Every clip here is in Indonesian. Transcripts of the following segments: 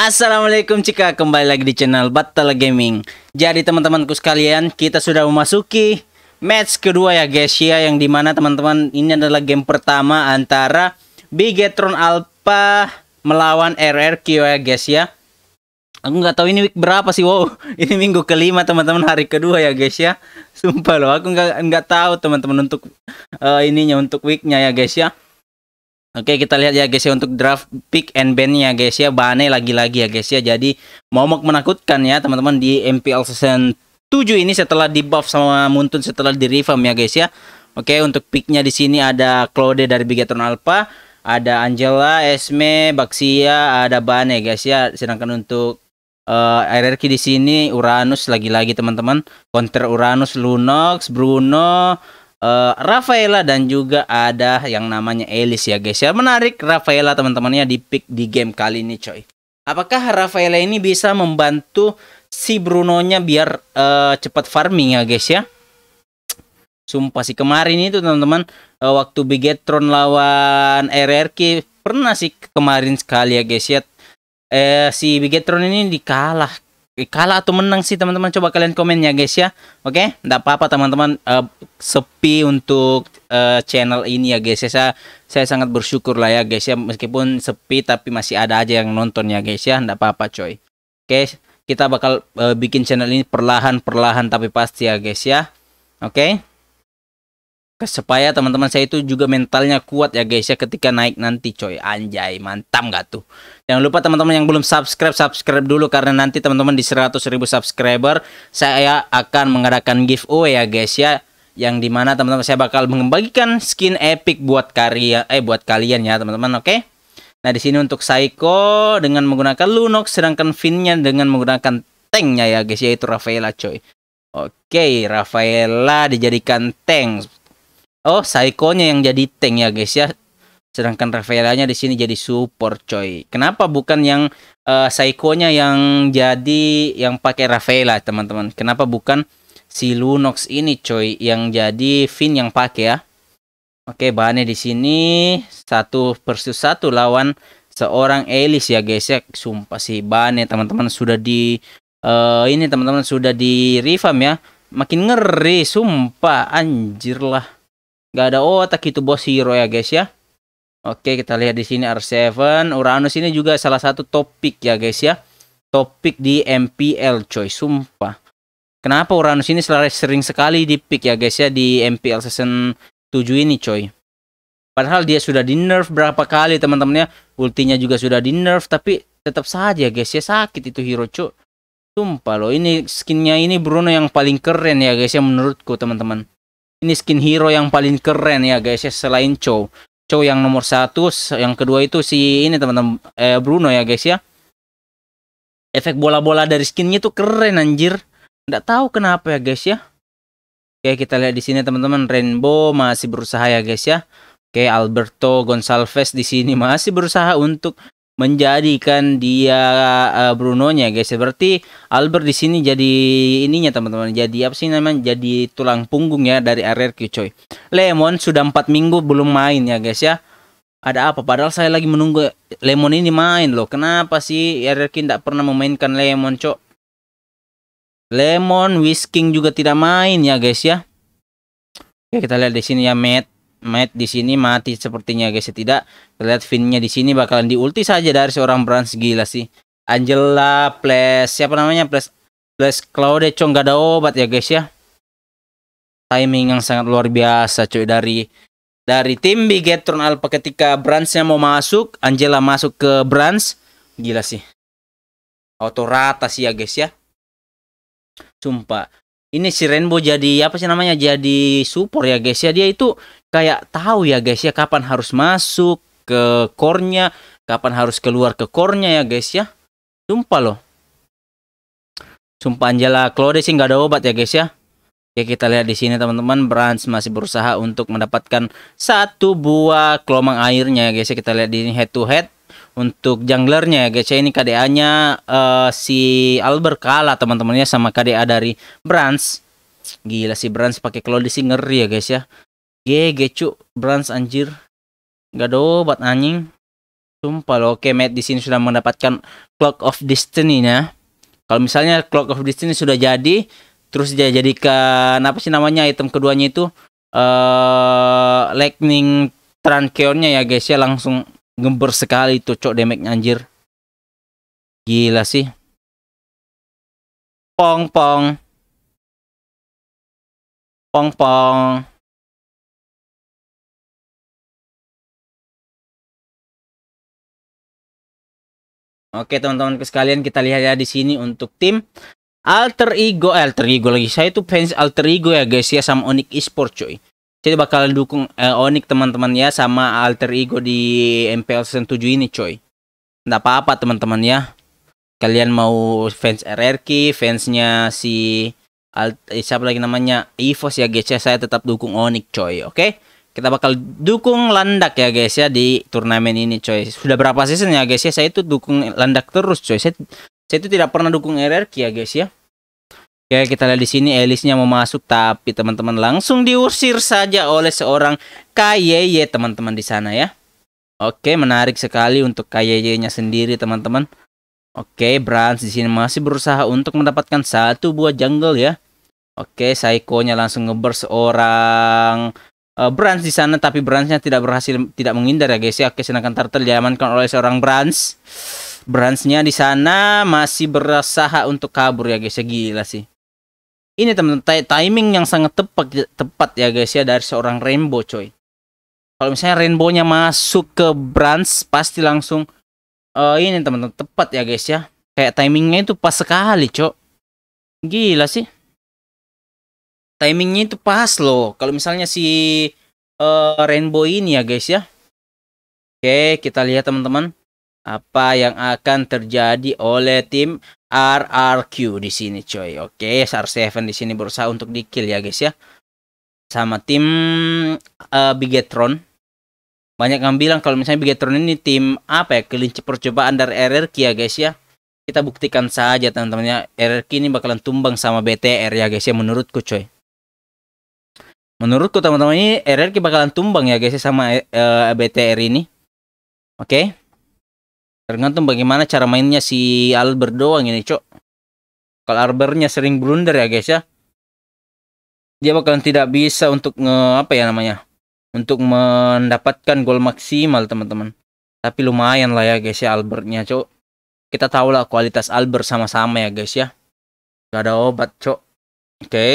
Assalamualaikum Cika, kembali lagi di channel Battle Gaming Jadi teman-temanku sekalian, kita sudah memasuki match kedua ya guys ya Yang dimana teman-teman ini adalah game pertama antara Bigetron Alpha melawan RRQ ya guys ya Aku nggak tahu ini week berapa sih. Wow, ini minggu kelima teman-teman hari kedua ya guys ya. Sumpah loh, aku nggak nggak tahu teman-teman untuk uh, ininya untuk weeknya ya guys ya. Oke kita lihat ya guys ya untuk draft pick and bandnya ya, guys ya Bane lagi-lagi ya guys ya Jadi momok menakutkan ya teman-teman di MPL season 7 ini setelah di buff sama Muntun setelah di revamp ya guys ya Oke untuk picknya di sini ada Claude dari Bigetron Alpha Ada Angela, Esme, Baxia, ada Bane guys ya Sedangkan untuk uh, eh, RRQ di sini Uranus lagi-lagi teman-teman Counter Uranus, Lunox, Bruno uh, Rafaela dan juga ada yang namanya Elis ya guys ya. Menarik Rafaela teman-temannya di pick di game kali ini coy. Apakah Rafaela ini bisa membantu si Brunonya biar uh, cepat farming ya guys ya? Sumpah sih kemarin itu teman-teman uh, waktu Bigetron lawan RRQ pernah sih kemarin sekali ya guys ya. Eh si Bigetron ini dikalah kalah atau menang sih teman-teman coba kalian komen ya guys ya oke okay? tidak apa-apa teman-teman uh, sepi untuk uh, channel ini ya guys ya saya, saya sangat bersyukur lah ya guys ya meskipun sepi tapi masih ada aja yang nonton ya guys ya tidak apa-apa coy oke okay? kita bakal uh, bikin channel ini perlahan-perlahan tapi pasti ya guys ya oke okay? supaya teman-teman saya itu juga mentalnya kuat ya guys ya ketika naik nanti coy anjay mantap gak tuh jangan lupa teman-teman yang belum subscribe subscribe dulu karena nanti teman-teman di 100.000 subscriber saya akan mengadakan giveaway ya guys ya yang dimana teman-teman saya bakal membagikan skin epic buat karya eh buat kalian ya teman-teman oke nah di sini untuk saiko dengan menggunakan Lunox sedangkan Finnya dengan menggunakan tanknya ya guys yaitu Rafaela coy oke Rafaela dijadikan tank Oh, Saikonya yang jadi tank ya guys ya. Sedangkan Rafaelanya di sini jadi support coy. Kenapa bukan yang uh, eh, Saikonya yang jadi yang pakai Rafaela teman-teman? Kenapa bukan si Lunox ini coy yang jadi Fin yang pakai ya? Oke, bahannya di sini satu versus satu lawan seorang Elis ya guys ya. Sumpah sih bahannya teman-teman sudah di uh, ini teman-teman sudah di revamp ya. Makin ngeri sumpah anjir lah. Nggak ada oh itu bos Hero ya guys ya. Oke, kita lihat di sini R7. Uranus ini juga salah satu topik ya guys ya. Topik di MPL coy, sumpah. Kenapa Uranus ini sering sekali di pick ya guys ya di MPL season 7 ini coy. Padahal dia sudah di nerf berapa kali teman-temannya. Ultinya juga sudah di nerf tapi tetap saja guys ya sakit itu hero coy Sumpah loh ini skinnya ini Bruno yang paling keren ya guys ya menurutku teman-teman ini skin hero yang paling keren ya guys ya selain Chow. Chow yang nomor satu, yang kedua itu si ini teman-teman eh, Bruno ya guys ya. Efek bola-bola dari skinnya tuh keren anjir. Nggak tahu kenapa ya guys ya. Oke, kita lihat di sini teman-teman Rainbow masih berusaha ya guys ya. Oke, Alberto Gonsalves di sini masih berusaha untuk menjadikan dia uh, Bruno-nya guys. Seperti Albert di sini jadi ininya teman-teman. Jadi apa sih namanya? Jadi tulang punggung ya dari RRQ coy. Lemon sudah empat minggu belum main ya guys ya. Ada apa? Padahal saya lagi menunggu Lemon ini main loh. Kenapa sih RRQ tidak pernah memainkan Lemon cok? Lemon Whisking juga tidak main ya guys ya. Oke, kita lihat di sini ya Matt Mate di sini mati sepertinya guys. ya Tidak terlihat finnya di sini bakalan diulti saja dari seorang Brans gila sih. Angela plus siapa namanya plus plus Claude Chong gak ada obat ya guys ya. Timing yang sangat luar biasa cuy dari dari tim Bigetron Alpha ketika Bransnya mau masuk, Angela masuk ke Brans. Gila sih. Auto rata sih ya guys ya. Sumpah ini si Rainbow jadi apa sih namanya jadi support ya guys ya dia itu kayak tahu ya guys ya kapan harus masuk ke kornya, kapan harus keluar ke kornya ya guys ya sumpah loh sumpah anjala Claude sih nggak ada obat ya guys ya Oke kita lihat di sini teman-teman Brands masih berusaha untuk mendapatkan satu buah kelomang airnya ya guys ya kita lihat di sini head to head untuk junglernya ya guys ya ini KDA-nya uh, eh, si Albert kalah teman-temannya sama KDA dari Brans Gila si Brans pakai Claude sih ngeri ya guys ya. GG cu Brans anjir. nggak do obat anjing. Sumpah loh. Oke, Matt di sini sudah mendapatkan Clock of Destiny nya Kalau misalnya Clock of Destiny sudah jadi, terus dia jadikan apa sih namanya item keduanya itu eh uh, Lightning Trankeonnya ya guys ya langsung Gembur sekali tuh cok damage anjir. Gila sih. Pong pong. Pong pong. Oke teman-teman sekalian kita lihat ya di sini untuk tim alter ego eh, alter ego lagi saya tuh fans alter ego ya guys ya sama Onyx Esport coy. Jadi bakal dukung uh, Onik teman-teman ya sama alter ego di MPL season 7 ini coy. Nggak apa-apa teman-teman ya. Kalian mau fans RRQ, fansnya si alt, eh, siapa lagi namanya? Evos ya guys ya. Saya tetap dukung Onik coy, oke? Okay? Kita bakal dukung Landak ya guys ya di turnamen ini coy. Sudah berapa season ya guys ya? Saya itu dukung Landak terus coy. Saya saya itu tidak pernah dukung RRQ ya guys ya. Oke, kita lihat di sini Elisnya mau masuk tapi teman-teman langsung diusir saja oleh seorang KYY teman-teman di sana ya. Oke, menarik sekali untuk KYY-nya sendiri teman-teman. Oke, Brans di sini masih berusaha untuk mendapatkan satu buah jungle ya. Oke, Saikonya langsung ngeber seorang uh, Brans di sana tapi nya tidak berhasil tidak menghindar ya guys ya. Oke, sedangkan Turtle diamankan oleh seorang Brans. nya di sana masih berusaha untuk kabur ya guys ya. Gila sih ini teman teman timing yang sangat tepat tepat ya guys ya dari seorang Rainbow coy kalau misalnya Rainbownya masuk ke branch pasti langsung uh, ini teman-teman tepat ya guys ya kayak timingnya itu pas sekali cok gila sih timingnya itu pas loh kalau misalnya si uh, Rainbow ini ya guys ya oke kita lihat teman-teman apa yang akan terjadi oleh tim RRQ di sini coy. Oke, SR7 di sini berusaha untuk di kill ya guys ya. Sama tim uh, Bigetron. Banyak yang bilang kalau misalnya Bigetron ini tim apa ya? Kelinci percobaan dari RRQ ya guys ya. Kita buktikan saja teman-temannya. RRQ ini bakalan tumbang sama BTR ya guys ya menurutku coy. Menurutku teman-teman ini RRQ bakalan tumbang ya guys ya sama uh, eh, eh, BTR ini. Oke. Okay? Tergantung bagaimana cara mainnya si Albert doang ini, Cok. Kalau Albertnya sering blunder ya, guys ya. Dia bakalan tidak bisa untuk nge apa ya namanya? Untuk mendapatkan gol maksimal, teman-teman. Tapi lumayan lah ya, guys ya Albertnya, Cok. Kita tahu lah kualitas Albert sama-sama ya, guys ya. Gak ada obat, Cok. Oke. Okay.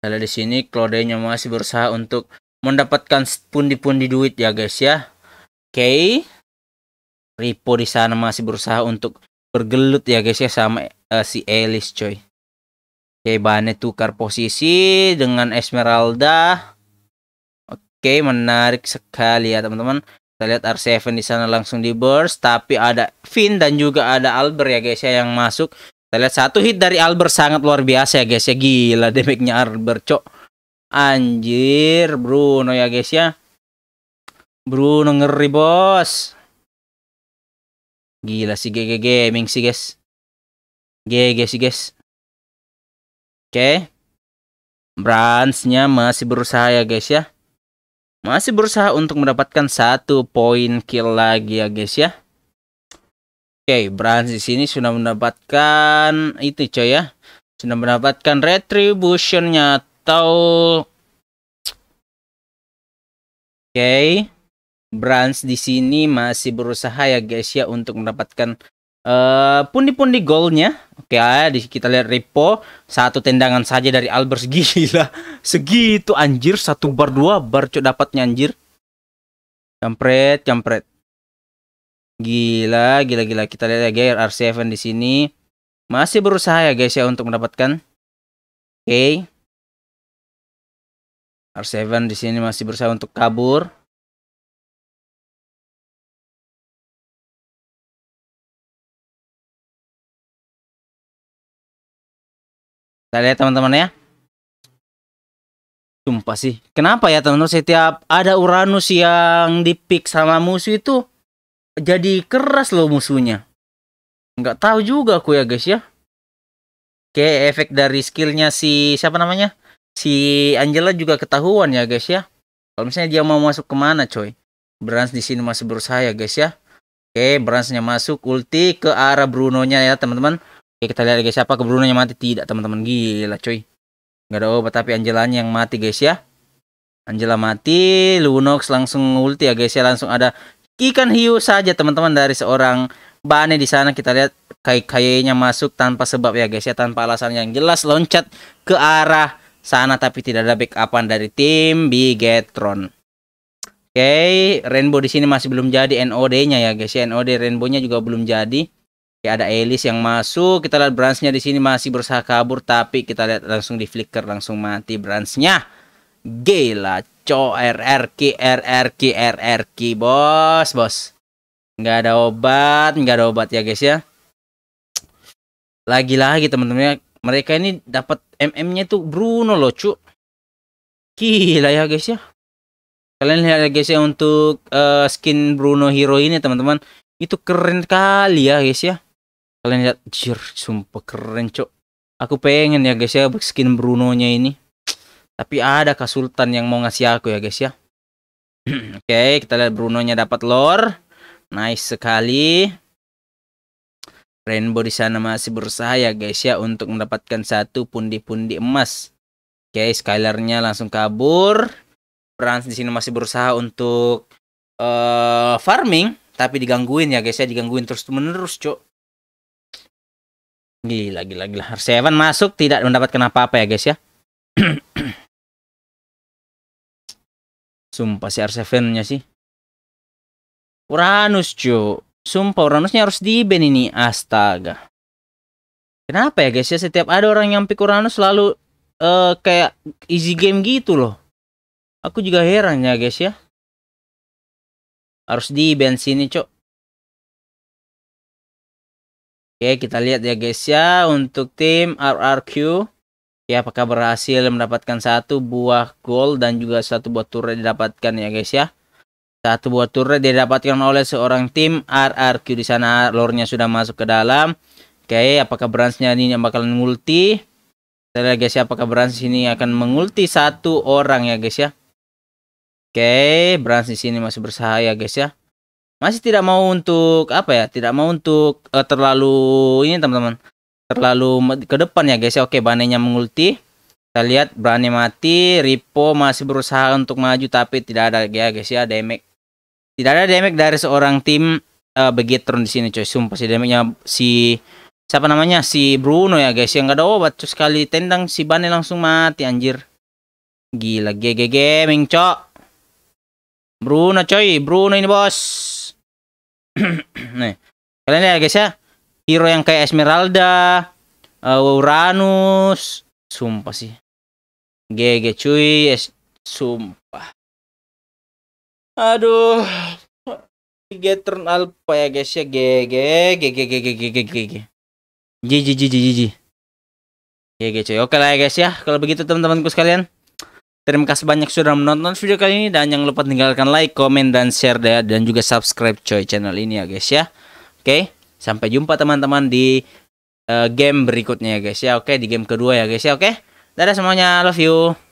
Kalau di sini Claudenya masih berusaha untuk mendapatkan pundi-pundi duit ya guys ya. Oke. Okay. Ripo di sana masih berusaha untuk bergelut ya guys ya sama uh, si Alice coy. Oke, Bane tukar posisi dengan Esmeralda. Oke, menarik sekali ya teman-teman. Kita lihat R7 di sana langsung di burst, tapi ada Finn dan juga ada Albert ya guys ya yang masuk. Kita lihat satu hit dari Albert sangat luar biasa ya guys ya. Gila damage-nya Albert, cok. Anjir, Bruno ya guys ya. Bruno ngeri, Bos. Gila si GG Gaming sih guys. GG si guys. Oke. Okay. Brands-nya masih berusaha ya guys ya. Masih berusaha untuk mendapatkan satu poin kill lagi ya guys ya. Oke, okay, Brands di sini sudah mendapatkan itu coy ya. Sudah mendapatkan retribution-nya atau Oke. Okay. Brands di sini masih berusaha ya guys ya untuk mendapatkan eh, pundi-pundi uh, golnya. Oke, okay, ya, kita lihat repo satu tendangan saja dari Albers gila. Segitu anjir satu bar dua bar cok dapatnya anjir. Campret, campret. Gila, gila, gila. Kita lihat ya guys RC7 di sini masih berusaha ya guys ya untuk mendapatkan. Oke. Okay. R7 di sini masih berusaha untuk kabur. Kita lihat teman-teman ya. Sumpah sih. Kenapa ya teman-teman setiap ada Uranus yang dipik sama musuh itu jadi keras loh musuhnya. Nggak tahu juga aku ya guys ya. Oke, efek dari skillnya si siapa namanya? Si Angela juga ketahuan ya guys ya. Kalau misalnya dia mau masuk kemana coy? Brans di sini masih berusaha ya guys ya. Oke, Bransnya masuk ulti ke arah Brunonya ya teman-teman. Oke ya, kita lihat guys siapa keberuntungan mati tidak teman-teman gila cuy nggak ada obat tapi Angelanya yang mati guys ya Angela mati Lunox langsung ulti ya guys ya langsung ada ikan hiu saja teman-teman dari seorang Bane di sana kita lihat kayak kayaknya masuk tanpa sebab ya guys ya tanpa alasan yang jelas loncat ke arah sana tapi tidak ada backupan dari tim Bigetron Oke, Rainbow di sini masih belum jadi NOD-nya ya guys ya. NOD Rainbow-nya juga belum jadi. Kayak ada Elis yang masuk, kita lihat nya di sini masih berusaha kabur, tapi kita lihat langsung di flicker, langsung mati nya Gila, co RRQ, RRQ, RRQ, bos, bos. Nggak ada obat, nggak ada obat ya guys ya. Lagi-lagi teman-teman mereka ini dapat MM-nya tuh Bruno loh, cu. Gila ya guys ya. Kalian lihat ya guys ya untuk uh, skin Bruno Hero ini teman-teman. Itu keren kali ya guys ya kalian lihat jir sumpah keren cok aku pengen ya guys ya skin Bruno nya ini tapi ada kasultan yang mau ngasih aku ya guys ya oke okay, kita lihat Bruno nya dapat lore nice sekali Rainbow di sana masih berusaha ya guys ya untuk mendapatkan satu pundi-pundi emas. Oke, okay, Skylarnya langsung kabur. France di sini masih berusaha untuk uh, farming tapi digangguin ya guys ya, digangguin terus menerus, Cok. Gila, gila, gila. Seven masuk tidak mendapat kenapa apa ya guys ya. Sumpah si R7-nya sih. Uranus, cu. Sumpah Uranusnya harus di ban ini. Astaga. Kenapa ya guys ya setiap ada orang yang pick Uranus selalu uh, kayak easy game gitu loh. Aku juga heran ya guys ya. Harus di ban sini, cok. Oke, kita lihat ya guys ya untuk tim RRQ ya apakah berhasil mendapatkan satu buah gol dan juga satu buah turret didapatkan ya guys ya. Satu buah turret didapatkan oleh seorang tim RRQ di sana lornya sudah masuk ke dalam. Oke, apakah branchnya ini yang bakalan multi? Kita lihat guys ya apakah branch ini akan mengulti satu orang ya guys ya. Oke, branch di sini masih bersahaya guys ya masih tidak mau untuk apa ya tidak mau untuk uh, terlalu ini teman-teman terlalu ke depan ya guys ya oke banenya mengulti kita lihat berani mati Ripo masih berusaha untuk maju tapi tidak ada ya guys ya damage tidak ada damage dari seorang tim uh, eh, begitu di sini coy sumpah si damage si siapa namanya si Bruno ya guys yang gak ada obat tuh sekali tendang si Bane langsung mati anjir gila GG gaming cok Bruno coy Bruno ini bos nih kalian lihat ya, guys ya hero yang kayak Esmeralda uh, Uranus sumpah sih GG cuy es sumpah aduh tiga turn alpha ya guys ya GG GG GG GG GG GG GG GG GG cuy oke lah ya guys ya kalau begitu teman-temanku sekalian Terima kasih banyak sudah menonton video kali ini dan jangan lupa tinggalkan like, komen, dan share deh Dan juga subscribe coy channel ini ya guys ya. Oke, sampai jumpa teman-teman di uh, game berikutnya ya guys ya. Oke, di game kedua ya guys ya. Oke, dadah semuanya. Love you.